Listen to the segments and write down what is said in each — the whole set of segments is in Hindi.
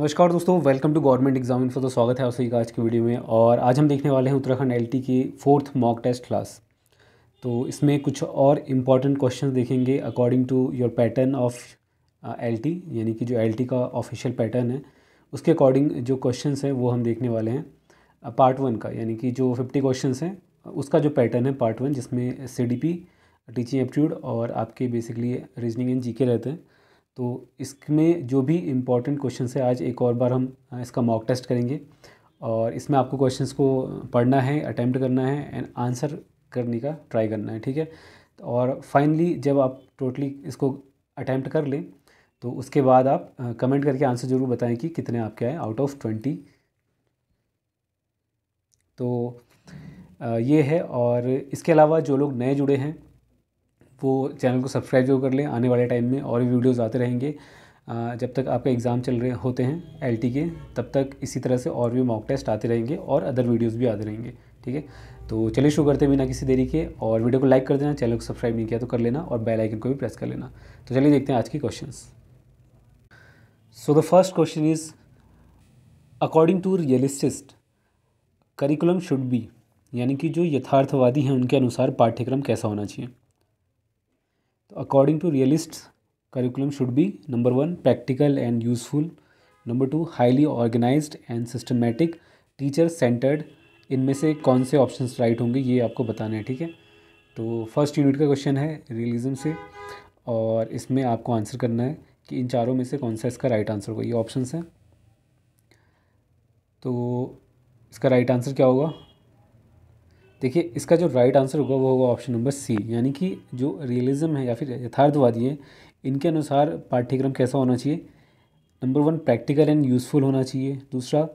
नमस्कार दोस्तों welcome to government exam info तो स्वागत है आप सभी का आज की वीडियो में और आज हम देखने वाले हैं उत्तराखंड एलटी की फोर्थ मॉक टेस्ट क्लास तो इसमें कुछ और इम्पॉर्टेंट क्वेश्चन देखेंगे according to your pattern of LT यानी कि जो एलटी का ऑफिशियल पैटर्न है उसके अकॉर्डिंग जो क्वेश्चन हैं वो हम देखने वाले हैं पार्ट uh, वन का यानी कि जो फिफ्टी क्वेश्चन हैं उसका जो पैटर्न है पार्ट वन जिसमें सी टीचिंग एप्टीट्यूड और आपके बेसिकली रीजनिंग एंड जी रहते हैं तो इसमें जो भी इम्पोर्टेंट क्वेश्चन है आज एक और बार हम इसका मॉक टेस्ट करेंगे और इसमें आपको क्वेश्चंस को पढ़ना है अटैम्प्ट करना है एंड आंसर करने का ट्राई करना है ठीक है और फाइनली जब आप टोटली इसको अटैम्प्ट कर लें तो उसके बाद आप कमेंट करके आंसर ज़रूर बताएं कि कितने आपके आए आउट ऑफ ट्वेंटी तो ये है और इसके अलावा जो लोग नए जुड़े हैं वो चैनल को सब्सक्राइब जरूर कर लें आने वाले टाइम में और भी वीडियोज़ आते रहेंगे जब तक आपका एग्ज़ाम चल रहे होते हैं एल के तब तक इसी तरह से और भी मॉक टेस्ट आते रहेंगे और अदर वीडियोज़ भी आते रहेंगे ठीक है तो चलिए शुरू करते हैं बिना किसी देरी के और वीडियो को लाइक कर देना चैनल को सब्सक्राइब नहीं किया तो कर लेना और बेल आइकन को भी प्रेस कर लेना तो चलिए देखते हैं आज के question so the first question is according to realistic curriculum should be यानी कि जो यथार्थवादी हैं उनके अनुसार पाठ्यक्रम कैसा होना चाहिए तो according to realist curriculum should be number one practical and useful number two highly organise and systematic teacher centred इनमें से कौन से ऑप्शन राइट होंगे ये आपको बताना है ठीक है तो फर्स्ट यूनिट का क्वेश्चन है रियलिज्म से और इसमें आपको आंसर करना है कि इन चारों में से कौन सा इसका राइट आंसर होगा ये ऑप्शन हैं तो इसका राइट आंसर क्या होगा देखिए इसका जो राइट आंसर होगा वो होगा ऑप्शन नंबर सी यानी कि जो रियलिज़्म है या फिर यथार्थवादी है इनके अनुसार पाठ्यक्रम कैसा होना चाहिए number one practical and useful होना चाहिए दूसरा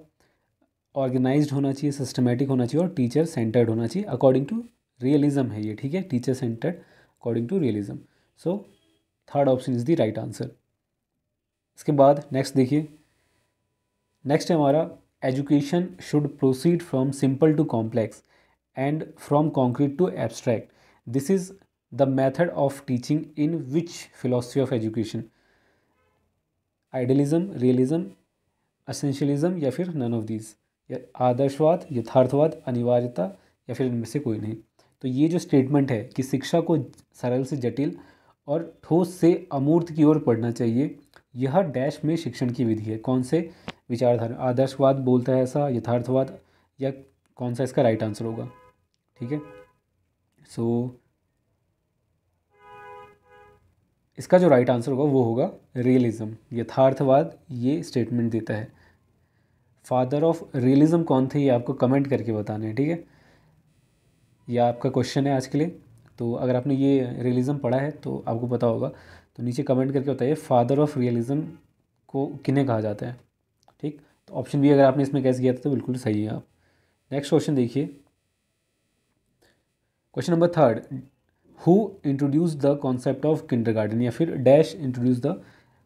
ऑर्गेनाइज्ड होना चाहिए सिस्टमेटिक होना चाहिए और टीचर सेंटर्ड होना चाहिए अकॉर्डिंग टू रियलिज्म है ये ठीक है teacher centred according to realism so third option is the right answer इसके बाद नेक्स्ट देखिए नेक्स्ट है हमारा education should proceed from simple to complex and from concrete to abstract this is the method of teaching in which philosophy of education idealism realism essentialism या फिर नन ऑफ दीज या आदर्शवाद यथार्थवाद अनिवार्यता या फिर इनमें से कोई नहीं तो ये जो स्टेटमेंट है कि शिक्षा को सरल से जटिल और ठोस से अमूर्त की ओर पढ़ना चाहिए यह डैश में शिक्षण की विधि है कौन से विचारधारा आदर्शवाद बोलता है ऐसा यथार्थवाद या कौन सा इसका राइट आंसर होगा ठीक है सो इसका जो राइट आंसर होगा वो होगा रियलिज्म यथार्थवाद ये स्टेटमेंट देता है फादर ऑफ रियलिज्म कौन थे ये आपको कमेंट करके बताना है ठीक है ये आपका क्वेश्चन है आज के लिए तो अगर आपने ये रियलिज्म पढ़ा है तो आपको पता होगा तो नीचे कमेंट करके बताइए फादर ऑफ रियलिज्म को किन्हें कहा जाता है ठीक तो ऑप्शन बी अगर आपने इसमें कैसे किया था तो बिल्कुल सही है आप नेक्स्ट क्वेश्चन देखिए question number third who introduce the concept of kinder या फिर dash introduce the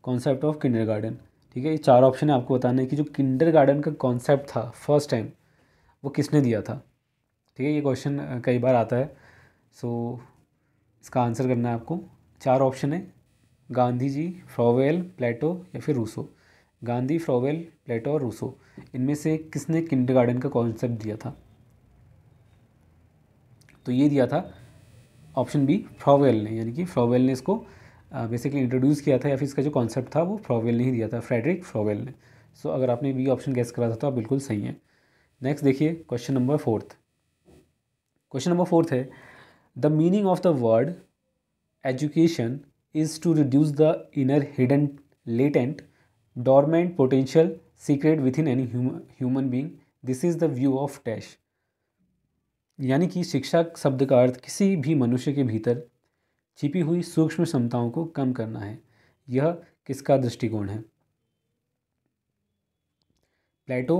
concept of kinder ठीक है ये चार ऑप्शन है आपको बताना है कि जो किंडर का कॉन्सेप्ट था फर्स्ट टाइम वो किसने दिया था ठीक है ये क्वेश्चन कई बार आता है सो so, इसका आंसर करना है आपको चार ऑप्शन है गांधी जी फ्रोवेल प्लेटो या फिर रूसो गांधी फ्रोवेल प्लेटो और रूसो इनमें से किसने किंडर का कॉन्सेप्ट दिया था तो ये दिया था ऑप्शन बी फ्रॉवेल ने यानी कि फ्रॉवेल ने इसको बेसिकली इंट्रोड्यूस किया था या फिर इसका जो कॉन्सेप्ट था वो फ्रॉवेल ने ही दिया था फ्रेडरिक फ्रॉवेल ने सो so, अगर आपने बी ऑप्शन गैस करा था तो आप बिल्कुल सही हैं नेक्स्ट देखिए question number fourth question number fourth है the meaning of the word education is to reduce the inner hidden latent dormant potential secret within any human being this is the view of टैश यानी कि शिक्षा शब्द का अर्थ किसी भी मनुष्य के भीतर छिपी हुई सूक्ष्म क्षमताओं को कम करना है यह किसका दृष्टिकोण है प्लेटो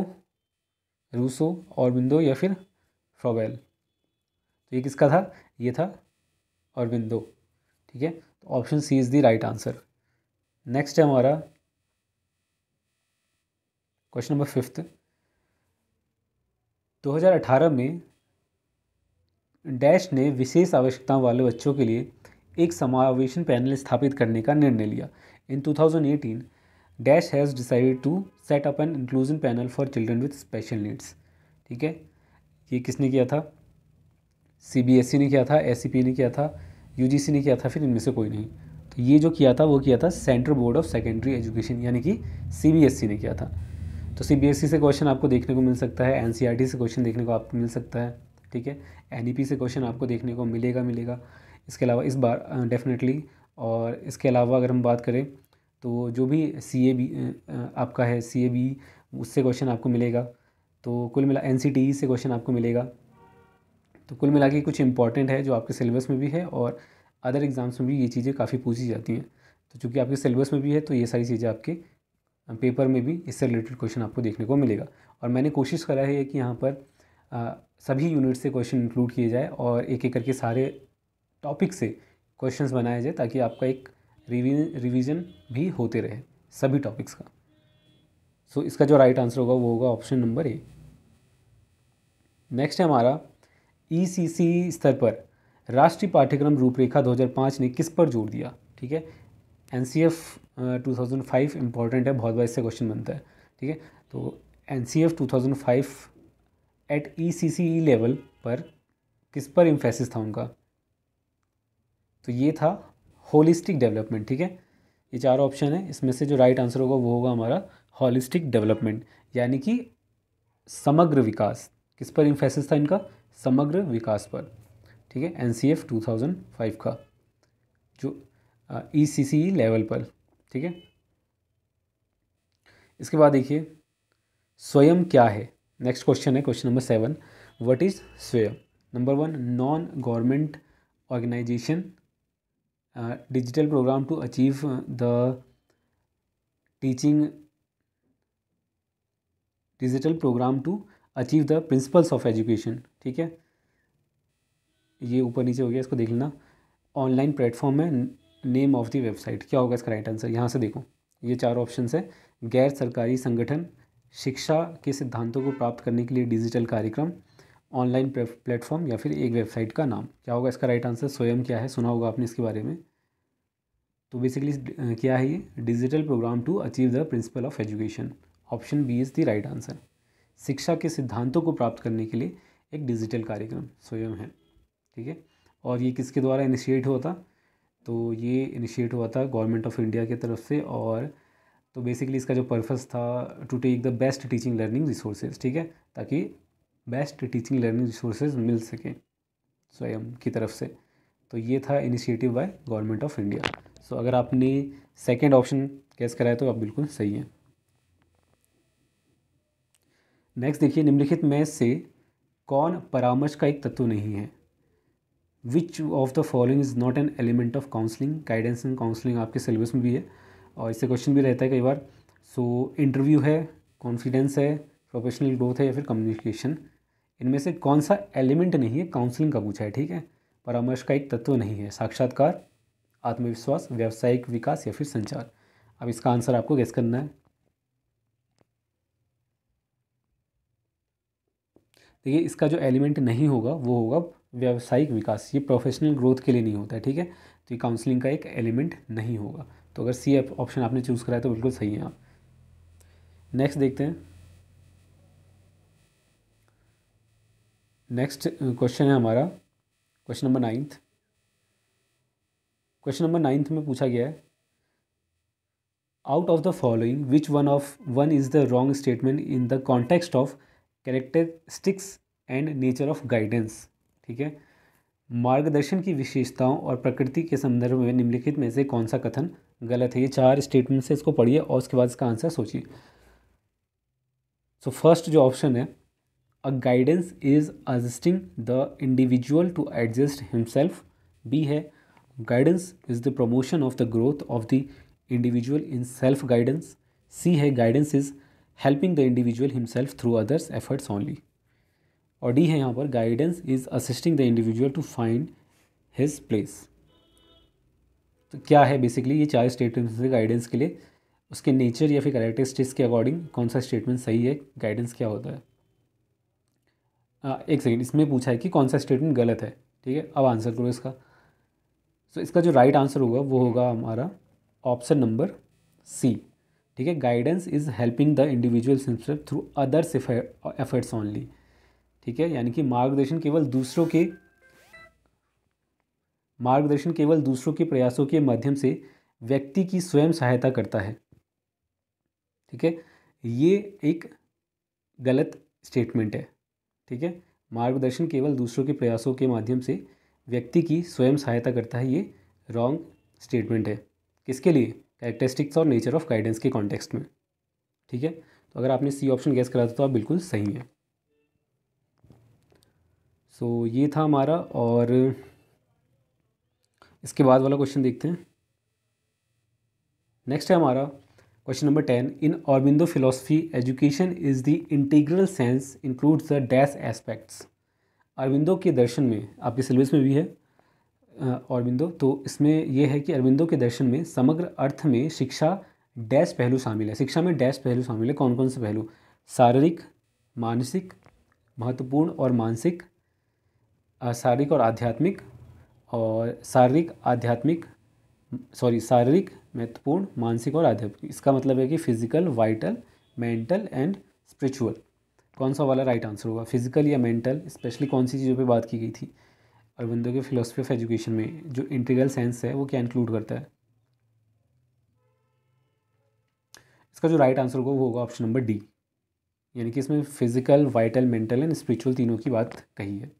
रूसो और बिंदो या फिर फ्रोबेल तो ये किसका था ये था और बिंदो ठीक है तो option C is the right answer next है हमारा क्वेश्चन नंबर फिफ्थ 2018 में डैश ने विशेष आवश्यकताओं वाले बच्चों के लिए एक समावेशन पैनल स्थापित करने का निर्णय लिया in 2018 dash has decided to set up an inclusion panel for children with special needs ठीक है ये किसने किया था सीबीएसई e ने किया था एस e ने किया था यूजीसी ने किया था फिर इनमें से कोई नहीं तो ये जो किया था वो किया था central board of secondary education यानी कि सीबीएसई e ने किया था तो सीबीएसई से क्वेश्चन आपको देखने को मिल सकता है एनसीईआरटी से क्वेश्चन देखने को आपको मिल सकता है ठीक है एन e से क्वेश्चन आपको देखने को मिलेगा मिलेगा इसके अलावा इस बार डेफिनेटली और इसके अलावा अगर हम बात करें तो जो भी सी ए आपका है सी ए उससे क्वेश्चन आपको मिलेगा तो कुल मिला एन e से क्वेश्चन आपको मिलेगा तो कुल मिला के कुछ इंपॉर्टेंट है जो आपके सिलेबस में भी है और अदर एग्ज़ाम्स में भी ये चीज़ें काफ़ी पूछी जाती हैं तो चूँकि आपके सिलेबस में भी है तो ये सारी चीज़ें आपके पेपर में भी इससे रिलेटेड क्वेश्चन आपको देखने को मिलेगा और मैंने कोशिश करा है कि यहाँ पर सभी यूनिट से क्वेश्चन इंक्लूड किए जाए और एक एक करके सारे टॉपिक से क्वेश्चंस बनाए जाए ताकि आपका एक रिवीजन भी होते रहे सभी टॉपिक्स का सो so, इसका जो राइट आंसर होगा वो होगा ऑप्शन नंबर ए नेक्स्ट है हमारा ईसीसी e स्तर पर राष्ट्रीय पाठ्यक्रम रूपरेखा 2005 ने किस पर जोर दिया ठीक है N C F two thousand five important है बहुत बार इससे क्वेश्चन बनता है ठीक है तो N C F two thousand five at E C C E level पर किस पर इम्फेसिस था उनका तो ये था होलिस्टिक डेवलपमेंट ठीक है ये चार ऑप्शन है इसमें से जो राइट आंसर होगा वो होगा हमारा होलिस्टिक डेवलपमेंट यानी कि समग्र विकास किस पर इम्फेसिस था इनका समग्र विकास पर ठीक है N C F two thousand five का जो ई सी सी लेवल पर ठीक है इसके बाद देखिए स्वयं क्या है नेक्स्ट क्वेश्चन है question number seven what is Swayam number one non government organisation digital programme to achieve the teaching digital programme to achieve the principles of education ठीक है ये ऊपर नीचे हो गया इसको देख लेना ऑनलाइन प्लेटफॉर्म है नेम ऑफ द वेबसाइट क्या होगा इसका राइट आंसर यहाँ से देखो ये चार ऑप्शन है गैर सरकारी संगठन शिक्षा के सिद्धांतों को प्राप्त करने के लिए डिजिटल कार्यक्रम ऑनलाइन प्लेटफॉर्म या फिर एक वेबसाइट का नाम क्या होगा इसका राइट आंसर स्वयं क्या है सुना होगा आपने इसके बारे में तो बेसिकली क्या है ये digital programme to achieve the principle of education option B is the right answer शिक्षा के सिद्धांतों को प्राप्त करने के लिए एक डिजिटल कार्यक्रम स्वयं है ठीक है और ये किसके द्वारा इनिशिएट हुआ था तो ये इनिशिएट हुआ था गवर्नमेंट ऑफ इंडिया की तरफ से और तो बेसिकली इसका जो पर्पस था to take the best teaching learning resources ठीक है ताकि बेस्ट टीचिंग लर्निंग रिसोर्सेज मिल सकें स्वयं की तरफ से तो ये था initiative by government of India so अगर आपने सेकेंड ऑप्शन कैस कराया तो आप बिल्कुल सही हैं नेक्स्ट देखिए निम्नलिखित में से कौन परामर्श का एक तत्व नहीं है which of the following is not an element of counselling guidance and counselling आपके सिलेबस में भी है और इससे क्वेश्चन भी रहता है कई बार सो इंटरव्यू है कॉन्फिडेंस है प्रोफेशनल ग्रोथ है या फिर कम्युनिकेशन इनमें से कौन सा एलिमेंट नहीं है काउंसलिंग का पूछा है ठीक है परामर्श का एक तत्व नहीं है साक्षात्कार आत्मविश्वास व्यावसायिक विकास या फिर संचार अब इसका आंसर आपको गैस करना है देखिए इसका जो एलिमेंट नहीं होगा वो होगा व्यावसायिक विकास ये प्रोफेशनल ग्रोथ के लिए नहीं होता है ठीक है तो ये काउंसलिंग का एक एलिमेंट नहीं होगा तो अगर सी एफ ऑप्शन आपने चूज़ कराया तो बिल्कुल सही हैं आप नेक्स्ट देखते हैं नेक्स्ट क्वेश्चन है हमारा question number ninth question number ninth में पूछा गया है out of the following which one of one is the wrong statement in the context of characteristics and nature of guidance ठीक है मार्गदर्शन की विशेषताओं और प्रकृति के संदर्भ में निम्नलिखित में से कौन सा कथन गलत है ये चार स्टेटमेंट से इसको पढ़िए और उसके बाद इसका आंसर सोचिए सो फर्स्ट जो ऑप्शन है a guidance is assisting the individual to adjust himself B है guidance is the promotion of the growth of the individual in self guidance C है guidance is helping the individual himself through others efforts only और डी है यहाँ पर guidance is assisting the individual to find his place तो क्या है बेसिकली ये चार स्टेटमेंट्स है गाइडेंस के लिए उसके नेचर या फिर करेक्टरिस्टिक्स के अकॉर्डिंग कौन सा स्टेटमेंट सही है गाइडेंस क्या होता है आ, एक सेकेंड इसमें पूछा है कि कौन सा स्टेटमेंट गलत है ठीक है अब आंसर करो इसका सो so, इसका जो राइट आंसर होगा वो होगा हमारा ऑप्शन नंबर सी ठीक है guidance is helping the individual through others efforts only ठीक है यानी कि मार्गदर्शन केवल दूसरों के मार्गदर्शन केवल दूसरों के प्रयासों के माध्यम से व्यक्ति की स्वयं सहायता करता है ठीक है ये एक गलत स्टेटमेंट है ठीक है मार्गदर्शन केवल दूसरों के प्रयासों के माध्यम से व्यक्ति की स्वयं सहायता करता है ये रॉन्ग स्टेटमेंट है किसके लिए कैरेक्टरिस्टिक्स और नेचर ऑफ गाइडेंस के कॉन्टेक्स्ट में ठीक है तो अगर आपने सी ऑप्शन गैस करा था तो आप बिल्कुल सही हैं सो so, ये था हमारा और इसके बाद वाला क्वेश्चन देखते हैं नेक्स्ट है हमारा question number ten in Aurobindo philosophy education is the integral sense includes the dash aspects Aurobindo के दर्शन में आपके सिलेबस में भी है अरविंदो तो इसमें यह है कि अरविंदो के दर्शन में समग्र अर्थ में शिक्षा डैश पहलू शामिल है शिक्षा में डैश पहलू शामिल है कौन कौन से पहलू शारीरिक मानसिक महत्वपूर्ण और मानसिक शारीरिक और आध्यात्मिक और शारीरिक आध्यात्मिक सॉरी शारीरिक महत्वपूर्ण मानसिक और आध्यात्मिक इसका मतलब है कि physical vital mental and spiritual कौन सा वाला राइट आंसर होगा फिजिकल या मेंटल स्पेशली कौन सी चीज़ों पे बात की गई थी अरविंदो के फिलोसफी ऑफ एजुकेशन में जो इंटीग्रल साइंस है वो क्या इंक्लूड करता है इसका जो राइट आंसर होगा वो होगा ऑप्शन नंबर डी यानी कि इसमें physical vital mental and spiritual तीनों की बात कही है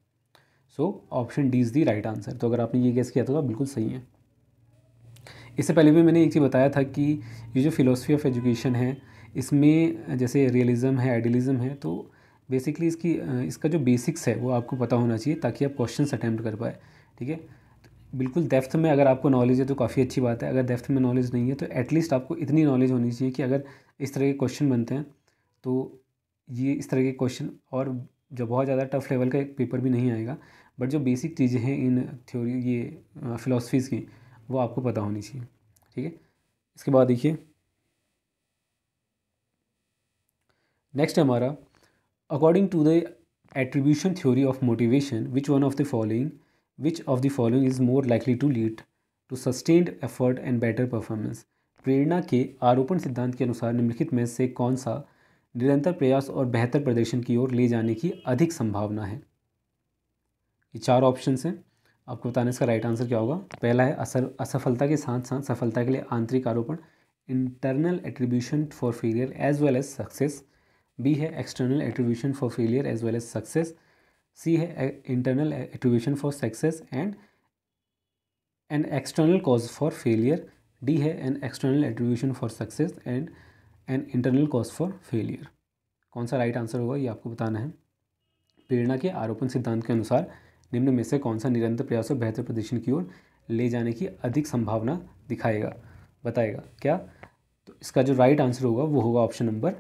so option D is the right answer तो अगर आपने ये गैस किया तो आप बिल्कुल सही हैं इससे पहले भी मैंने एक चीज़ बताया था कि ये जो फिलोसफी ऑफ एजुकेशन है इसमें जैसे रियलिज़म है आइडियलिज़म है तो बेसिकली इसकी इसका जो बेसिक्स है वो आपको पता होना चाहिए ताकि आप क्वेश्चन अटैम्प्ट कर पाए ठीक है तो बिल्कुल डेफ्थ में अगर आपको नॉलेज है तो काफ़ी अच्छी बात है अगर डेफ्थ में नॉलेज नहीं है तो एटलीस्ट आपको इतनी नॉलेज होनी चाहिए कि अगर इस तरह के क्वेश्चन बनते हैं तो ये इस तरह के क्वेश्चन और जो बहुत ज़्यादा टफ लेवल का एक पेपर भी नहीं आएगा बट जो बेसिक चीज़ें हैं इन थ्योरी ये फ़िलोसफीज़ की वो आपको पता होनी चाहिए ठीक है इसके बाद देखिए नेक्स्ट हमारा according to the attribution theory of motivation which one of the following which of the following is more likely to lead to sustained effort and better performance प्रेरणा के आरोपण सिद्धांत के अनुसार निम्नलिखित में से कौन सा निरंतर प्रयास और बेहतर प्रदर्शन की ओर ले जाने की अधिक संभावना है ये चार ऑप्शन हैं आपको बताना इसका राइट आंसर क्या होगा पहला है असर असफलता के साथ साथ सफलता के लिए आंतरिक आरोपण internal attribution for failure as well as success B है external attribution for failure as well as success C है internal attribution for success and an external cause for failure D है an external attribution for success and an internal cause for failure कौन सा राइट आंसर होगा ये आपको बताना है प्रेरणा के आरोपण सिद्धांत के अनुसार निम्न में से कौन सा निरंतर प्रयास और बेहतर प्रदर्शन की ओर ले जाने की अधिक संभावना दिखाएगा बताएगा क्या तो इसका जो राइट आंसर होगा वो होगा ऑप्शन नंबर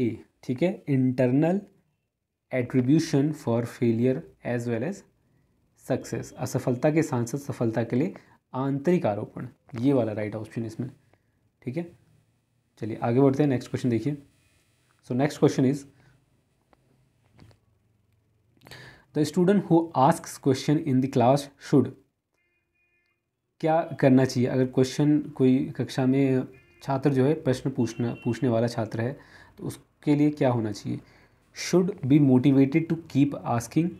ए ठीक है internal attribution for failure as well as success असफलता के साथ साथ सफलता के लिए आंतरिक आरोपण ये वाला राइट ऑप्शन इसमें ठीक है चलिए आगे बढ़ते हैं नेक्स्ट क्वेश्चन देखिए so next question is the student who ask question in the class should क्या करना चाहिए अगर क्वेश्चन कोई कक्षा में छात्र जो है प्रश्न पूछना पूछने वाला छात्र है तो उसके लिए क्या होना चाहिए should be motivated to keep asking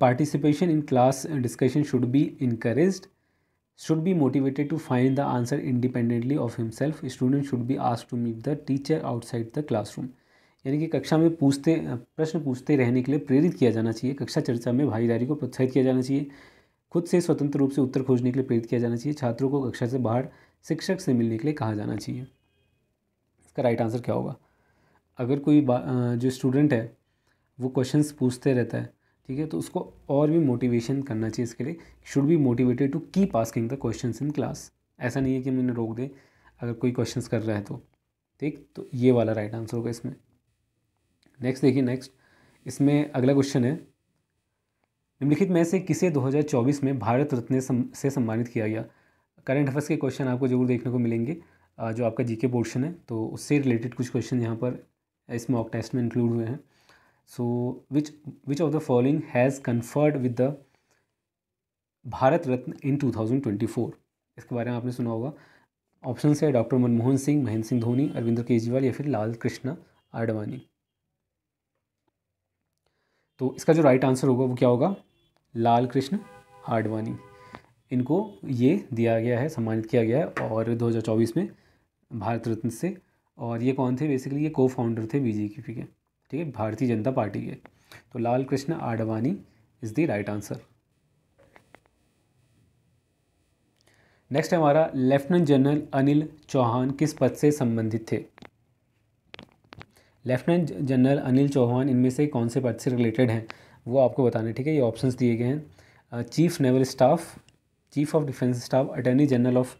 participation in class discussion should be encourage should be motivated to find the answer independently of himself student should be ask to meet the teacher outside the classroom यानी कि कक्षा में पूछते प्रश्न पूछते रहने के लिए प्रेरित किया जाना चाहिए कक्षा चर्चा में भागीदारी को प्रोत्साहित किया जाना चाहिए खुद से स्वतंत्र रूप से उत्तर खोजने के लिए प्रेरित किया जाना चाहिए छात्रों को कक्षा से बाहर शिक्षक से मिलने के लिए कहा जाना चाहिए इसका राइट आंसर क्या होगा अगर कोई जो स्टूडेंट है वो क्वेश्चंस पूछते रहता है ठीक है तो उसको और भी मोटिवेशन करना चाहिए इसके लिए should be motivated to keep asking the question in class ऐसा नहीं है कि मैंने रोक दें अगर कोई क्वेश्चन कर रहा है तो ठीक तो ये वाला राइट आंसर होगा इसमें नेक्स्ट देखिए नेक्स्ट इसमें अगला क्वेश्चन है निम्नलिखित में से किसे 2024 में भारत रत्न से सम्मानित किया गया करंट अफेयर्स के क्वेश्चन आपको जरूर देखने को मिलेंगे जो आपका जीके पोर्शन है तो उससे रिलेटेड कुछ क्वेश्चन यहाँ पर इस मॉक टेस्ट में इंक्लूड हुए हैं so which which of the following has conferred with the Bharat Ratna in 2024 इसके बारे में आपने सुना होगा ऑप्शन है डॉक्टर मनमोहन सिंह महेंद्र सिंह धोनी अरविंद केजरीवाल या फिर लाल कृष्णा आडवाणी तो इसका जो राइट आंसर होगा वो क्या होगा लाल कृष्ण आडवाणी इनको ये दिया गया है सम्मानित किया गया है और 2024 में भारत रत्न से और ये कौन थे बेसिकली ये को फाउंडर थे बीजेपी के ठीक है भारतीय जनता पार्टी के तो Lal Krishna Advani is the right answer next हमारा लेफ्टिनेंट जनरल अनिल चौहान किस पद से संबंधित थे लेफ्टिनेंट जनरल अनिल चौहान इनमें से कौन से पद से रिलेटेड हैं वो आपको बताने ठीक है ये ऑप्शंस दिए गए हैं chief naval staff chief of defence staff attorney general of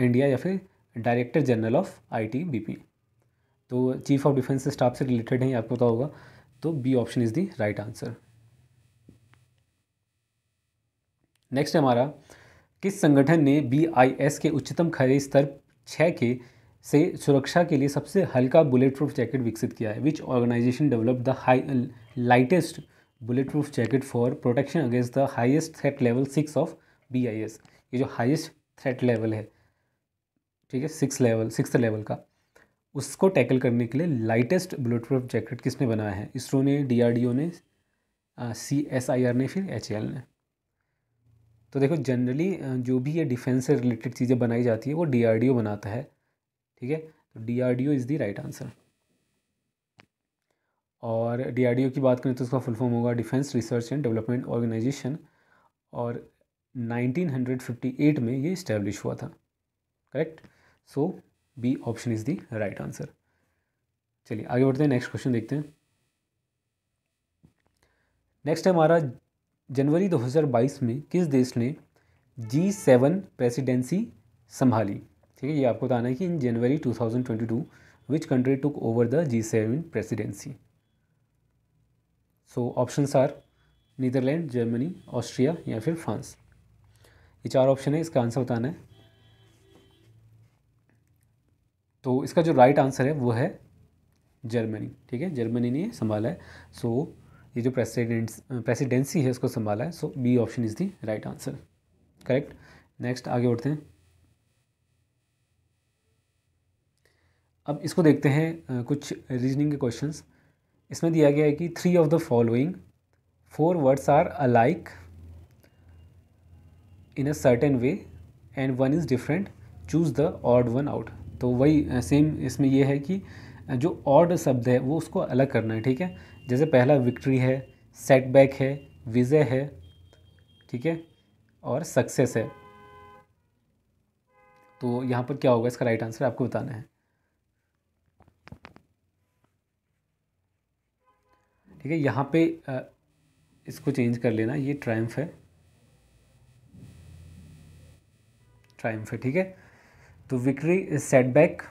India या फिर director general of I T B P तो चीफ ऑफ डिफेंस स्टाफ से रिलेटेड है आपको पता होगा तो B option is the right answer next हमारा किस संगठन ने बी आई एस के उच्चतम खरे स्तर छः के से सुरक्षा के लिए सबसे हल्का बुलेट प्रूफ जैकेट विकसित किया है which organisation develop the high lightest bullet proof jacket for protection against the highest threat level six of B I S ये जो हाइएस्ट थ्रेट लेवल है ठीक है सिक्स लेवल सिक्स लेवल का उसको टैकल करने के लिए लाइटेस्ट बुलेट प्रूफ जैकेट किसने बनाया है इसरो ने ओ ने सी एस आई आर ने फिर एच एल ने तो देखो जनरली जो भी ये डिफेंस से रिलेटेड चीज़ें बनाई जाती है वो ओ बनाता है ठीक है तो D R D O is the right answer और डी आर डी ओ की बात करें तो उसका फुल फॉर्म होगा defence research and development organisation और 1958 में ये इस्टेब्लिश हुआ था correct so B option is the right answer चलिए आगे बढ़ते हैं नेक्स्ट क्वेश्चन देखते हैं नेक्स्ट है हमारा जनवरी 2022 में किस देश ने जी सेवन प्रेसिडेंसी संभाली ठीक है ये आपको बताना है कि in January 2022 which country took over the G seven presidency so option are Netherlands Germany Austria या फिर फ्रांस ये चार ऑप्शन है इसका आंसर बताना है तो इसका जो राइट आंसर है वो है जर्मनी ठीक है जर्मनी ने संभाला है सो so, ये जो प्रेसिडेंट प्रेसिडेंसी है उसको संभाला है so B option is the right answer correct next आगे बढ़ते हैं अब इसको देखते हैं कुछ रीजनिंग के क्वेश्चंस इसमें दिया गया है कि three of the following four words are alike in a certain way and one is different choose the odd one out तो वही सेम इसमें यह है कि जो ऑर्ड शब्द है वो उसको अलग करना है ठीक है जैसे पहला विक्ट्री है सेटबैक है विजय है ठीक है और सक्सेस है तो यहाँ पर क्या होगा इसका राइट आंसर आपको बताना है ठीक है यहाँ पे इसको चेंज कर लेना ये ट्रायम्फ है ट्रायम्फ है ठीक है तो victory setback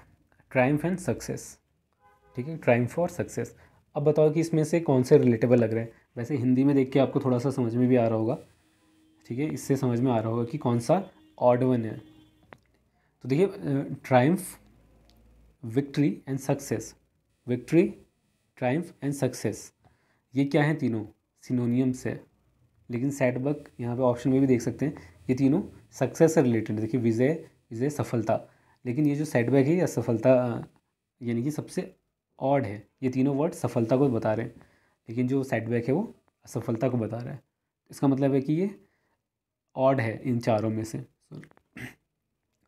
triumph and success ठीक है ट्रायम्फ और सक्सेस अब बताओ कि इसमें से कौन से रिलेटेबल लग रहे हैं वैसे हिंदी में देख के आपको थोड़ा सा समझ में भी आ रहा होगा ठीक है इससे समझ में आ रहा होगा कि कौन सा ऑड वन है तो देखिए triumph victory and success victory triumph and success ये क्या है तीनों सिनोनियम्स है लेकिन सेट यहाँ पे ऑप्शन में भी देख सकते हैं ये तीनों सक्सेस से रिलेटेड देखिए विजय विजय सफलता लेकिन ये जो सेटबैक है या सफलता यानी कि सबसे ऑड है ये तीनों वर्ड सफलता को बता रहे हैं लेकिन जो सेटबैक है वो असफलता को बता रहा है इसका मतलब है कि ये ऑड है इन चारों में से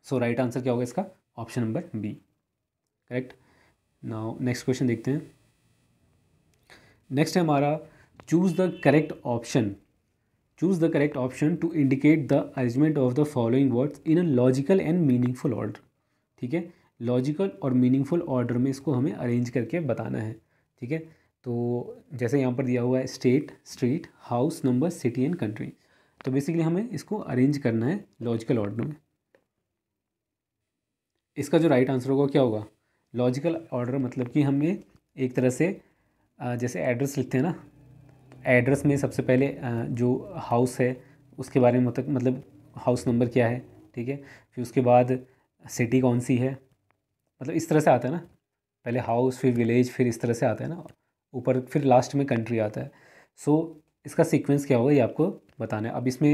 सो राइट आंसर क्या होगा इसका option number B correct now next question देखते हैं नेक्स्ट है हमारा choose the correct option choose the correct option to indicate the arrangement of the following words in a logical and meaningful order ठीक है लॉजिकल और मीनिंगफुल ऑर्डर में इसको हमें अरेंज करके बताना है ठीक है तो जैसे यहाँ पर दिया हुआ है state street house number city and country तो बेसिकली हमें इसको अरेंज करना है लॉजिकल ऑर्डर में इसका जो राइट आंसर होगा क्या होगा लॉजिकल ऑर्डर मतलब कि हमें एक तरह से जैसे एड्रेस लिखते हैं ना एड्रेस में सबसे पहले जो हाउस है उसके बारे में मतलब हाउस मतलब नंबर क्या है ठीक है फिर उसके बाद सिटी कौन सी है मतलब इस तरह से आता है ना पहले हाउस फिर विलेज फिर इस तरह से आता है ना ऊपर फिर लास्ट में कंट्री आता है सो so, इसका सीक्वेंस क्या होगा ये आपको बताना है अब इसमें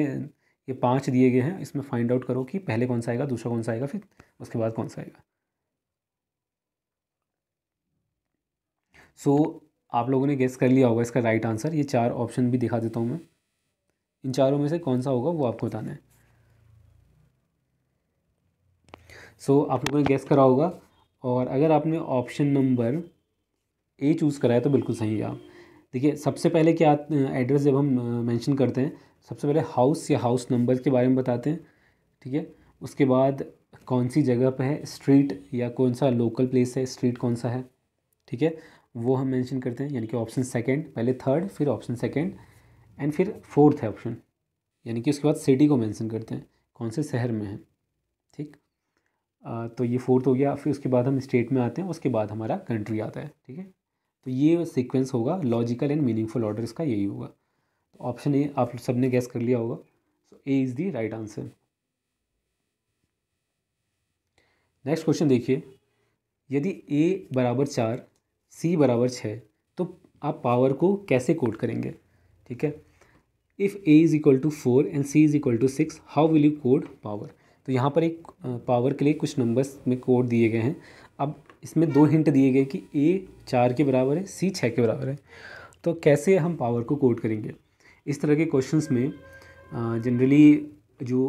ये पांच दिए गए हैं इसमें फाइंड आउट करो कि पहले कौन सा आएगा दूसरा कौन सा आएगा फिर उसके बाद कौन सा आएगा सो so, आप लोगों ने गेस कर लिया होगा इसका राइट आंसर ये चार ऑप्शन भी दिखा देता हूँ मैं इन चारों में से कौन सा होगा वो आपको बताना है सो so, आप लोगों ने गेस करा होगा और अगर आपने ऑप्शन नंबर ए चूज़ करा है तो बिल्कुल सही है आप देखिए सबसे पहले क्या एड्रेस जब हम मेंशन करते हैं सबसे पहले हाउस या हाउस नंबर के बारे में बताते हैं ठीक है उसके बाद कौन सी जगह पर है स्ट्रीट या कौन सा लोकल प्लेस है स्ट्रीट कौन सा है ठीक है वो हम मेंशन करते हैं यानी कि ऑप्शन सेकंड पहले थर्ड फिर ऑप्शन सेकंड एंड फिर फोर्थ है ऑप्शन यानी कि उसके बाद सिटी को मेंशन करते हैं कौन से शहर में है ठीक तो ये फोर्थ हो गया फिर उसके बाद हम स्टेट में आते हैं उसके बाद हमारा कंट्री आता है ठीक है तो ये सिक्वेंस होगा लॉजिकल एंड मीनिंगफुल ऑर्डर इसका यही होगा तो ऑप्शन ए आप ने गैस कर लिया होगा so A is the right answer next question देखिए यदि ए बराबर चार सी बराबर छः तो आप पावर को कैसे कोड करेंगे ठीक है if A is equal to four and C is equal to six how will you code power तो यहाँ पर एक पावर के लिए कुछ नंबर्स में कोड दिए गए हैं अब इसमें दो हिंट दिए गए कि ए चार के बराबर है सी छः के बराबर है तो कैसे हम पावर को कोड करेंगे इस तरह के क्वेश्चंस में जनरली जो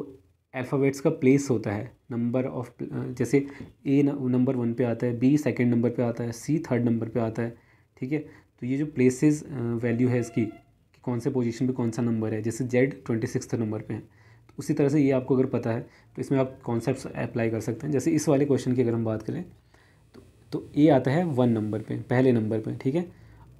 अल्फ़ाबेट्स का प्लेस होता है नंबर ऑफ जैसे ए नंबर वन पे आता है बी सेकंड नंबर पे आता है सी थर्ड नंबर पे आता है ठीक है तो ये जो प्लेसेस वैल्यू है इसकी कि कौन से पोजीशन पे कौन सा नंबर है जैसे जेड ट्वेंटी सिक्स नंबर पे है तो उसी तरह से ये आपको अगर पता है तो इसमें आप कॉन्सेप्ट अप्लाई कर सकते हैं जैसे इस वाले क्वेश्चन की अगर हम बात करें तो तो ए आता है वन नंबर पर पहले नंबर पर ठीक है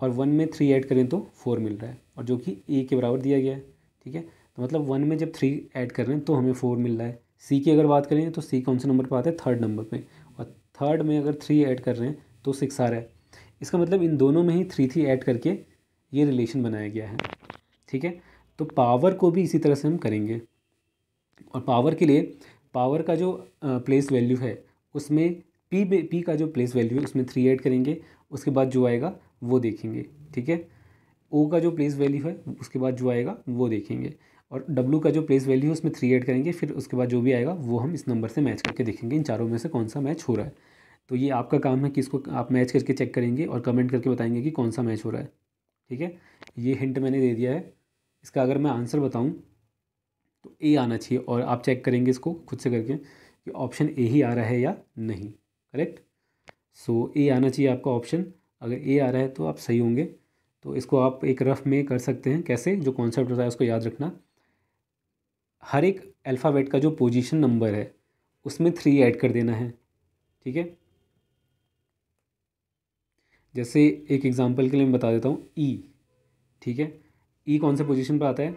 और वन में थ्री ऐड करें तो फोर मिल रहा है और जो कि ए के बराबर दिया गया है ठीक है तो मतलब वन में जब थ्री ऐड कर रहे हैं तो हमें फोर मिल रहा है सी की अगर बात करें तो सी कौन से नंबर पर आता है थर्ड नंबर पे और थर्ड में अगर थ्री ऐड कर रहे हैं तो सिक्स आ रहा है इसका मतलब इन दोनों में ही थ्री थ्री ऐड करके ये रिलेशन बनाया गया है ठीक है तो पावर को भी इसी तरह से हम करेंगे और पावर के लिए पावर का जो प्लेस वैल्यू है उसमें पी में पी का जो प्लेस वैल्यू है उसमें थ्री ऐड करेंगे उसके बाद जो आएगा वो देखेंगे ठीक है ओ का जो प्लेस वैल्यू है उसके बाद जो आएगा वो देखेंगे और W का जो प्लेस वैल्यू है उसमें थ्री ऐड करेंगे फिर उसके बाद जो भी आएगा वो हम इस नंबर से मैच करके देखेंगे इन चारों में से कौन सा मैच हो रहा है तो ये आपका काम है कि इसको आप मैच करके चेक करेंगे और कमेंट करके बताएंगे कि कौन सा मैच हो रहा है ठीक है ये हिंट मैंने दे दिया है इसका अगर मैं आंसर बताऊँ तो ए आना चाहिए और आप चेक करेंगे इसको खुद से करके कि ऑप्शन ए ही आ रहा है या नहीं करेक्ट सो ए आना चाहिए आपका ऑप्शन अगर ए आ रहा है तो आप सही होंगे तो इसको आप एक रफ़ में कर सकते हैं कैसे जो कॉन्सेप्ट होता है उसको याद रखना हर एक अल्फ़ाबेट का जो पोजीशन नंबर है उसमें थ्री ऐड कर देना है ठीक है जैसे एक एग्ज़ाम्पल के लिए मैं बता देता हूँ ई e, ठीक है ई e कौन से पोजीशन पर आता है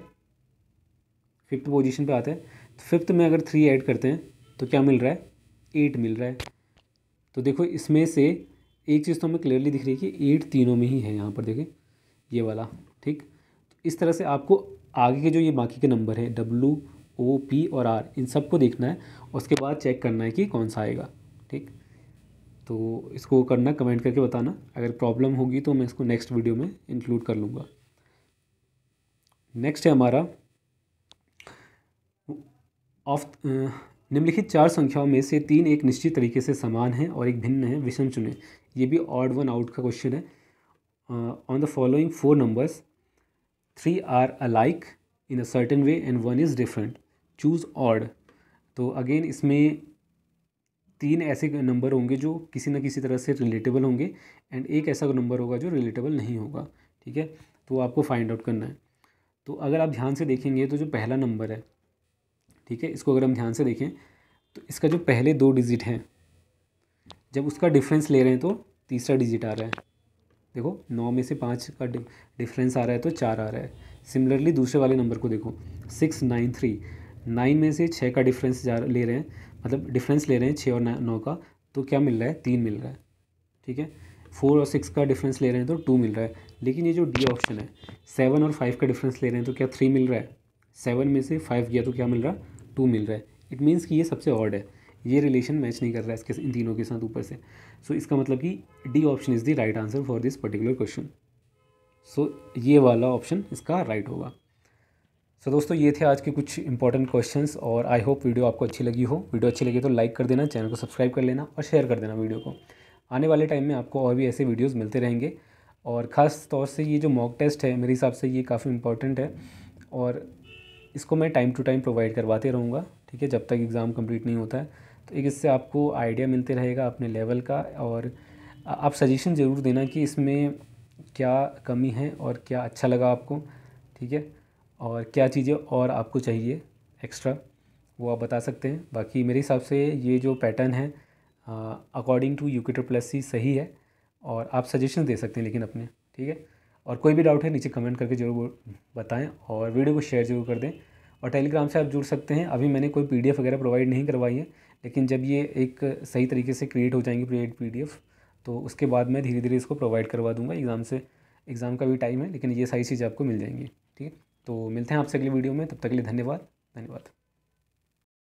फिफ्थ पोजीशन पर आता है तो फिफ्थ में अगर थ्री ऐड करते हैं तो क्या मिल रहा है एट मिल रहा है तो देखो इसमें से एक चीज़ तो हमें क्लियरली दिख रही है कि एट तीनों में ही है यहाँ पर देखें ये वाला ठीक तो इस तरह से आपको आगे के जो ये बाकी के नंबर हैं डब्लू ओ पी और आर इन सबको देखना है उसके बाद चेक करना है कि कौन सा आएगा ठीक तो इसको करना कमेंट करके बताना अगर प्रॉब्लम होगी तो मैं इसको नेक्स्ट वीडियो में इंक्लूड कर लूँगा नेक्स्ट है हमारा ऑफ निम्नलिखित चार संख्याओं में से तीन एक निश्चित तरीके से समान हैं और एक भिन्न है विषम चुने ये भी ऑड वन आउट का क्वेश्चन है on the following four numbers three are alike in a certain way and one is different choose odd तो अगेन इसमें तीन ऐसे नंबर होंगे जो किसी ना किसी तरह से रिलेटेबल होंगे एंड एक ऐसा नंबर होगा जो रिलेटेबल नहीं होगा ठीक है तो आपको फाइंड आउट करना है तो अगर आप ध्यान से देखेंगे तो जो पहला नंबर है ठीक है इसको अगर हम ध्यान से देखें तो इसका जो पहले दो डिजिट हैं जब उसका डिफरेंस ले रहे हैं तो तीसरा डिजिट आ रहा है देखो नौ में से पाँच का डिफरेंस आ रहा है तो चार आ रहा है सिमिलरली दूसरे वाले नंबर को देखो सिक्स नाइन थ्री नाइन में से छः का डिफरेंस जा ले रहे हैं मतलब डिफरेंस ले रहे हैं छः और नौ का तो क्या मिल रहा है तीन मिल रहा है ठीक है फोर और सिक्स का डिफरेंस ले रहे हैं तो टू मिल रहा है लेकिन ये जो डी ऑप्शन है सेवन और फाइव का डिफरेंस ले रहे हैं तो क्या थ्री मिल रहा है सेवन में से फाइव गया तो क्या मिल रहा है टू मिल रहा है इट मीन्स कि ये सबसे ऑर्ड है ये रिलेशन मैच नहीं कर रहा है इसके इन तीनों के साथ ऊपर से सो so, इसका मतलब कि D option is the right answer for this particular question so ये वाला ऑप्शन इसका राइट right होगा सो so, दोस्तों ये थे आज के कुछ इंपॉर्टेंट क्वेश्चंस और आई होप वीडियो आपको अच्छी लगी हो वीडियो अच्छी लगी तो लाइक कर देना चैनल को सब्सक्राइब कर लेना और शेयर कर देना वीडियो को आने वाले टाइम में आपको और भी ऐसे वीडियोस मिलते रहेंगे और ख़ास तौर से ये जो मॉक टेस्ट है मेरे हिसाब से ये काफ़ी इंपॉर्टेंट है और इसको मैं टाइम टू टाइम प्रोवाइड करवाते रहूँगा ठीक है जब तक एग्ज़ाम कम्प्लीट नहीं होता है तो एक इससे आपको आइडिया मिलते रहेगा अपने लेवल का और आप सजेशन ज़रूर देना कि इसमें क्या कमी है और क्या अच्छा लगा आपको ठीक है और क्या चीज़ें और आपको चाहिए एक्स्ट्रा वो आप बता सकते हैं बाकी मेरे हिसाब से ये जो पैटर्न है अकॉर्डिंग टू यूकेटर प्लस सी सही है और आप सजेशन दे सकते हैं लेकिन अपने ठीक है और कोई भी डाउट है नीचे कमेंट करके जरूर बताएं और वीडियो को शेयर जरूर कर दें और टेलीग्राम से आप जुड़ सकते हैं अभी मैंने कोई पी वगैरह प्रोवाइड नहीं करवाई है लेकिन जब ये एक सही तरीके से क्रिएट हो जाएंगी क्रिएट पी तो उसके बाद मैं धीरे धीरे इसको प्रोवाइड करवा दूँगा एग्ज़ाम से एग्ज़ाम का भी टाइम है लेकिन ये सारी चीज़ें आपको मिल जाएंगी ठीक है तो मिलते हैं आपसे अगली वीडियो में तब तक के लिए धन्यवाद धन्यवाद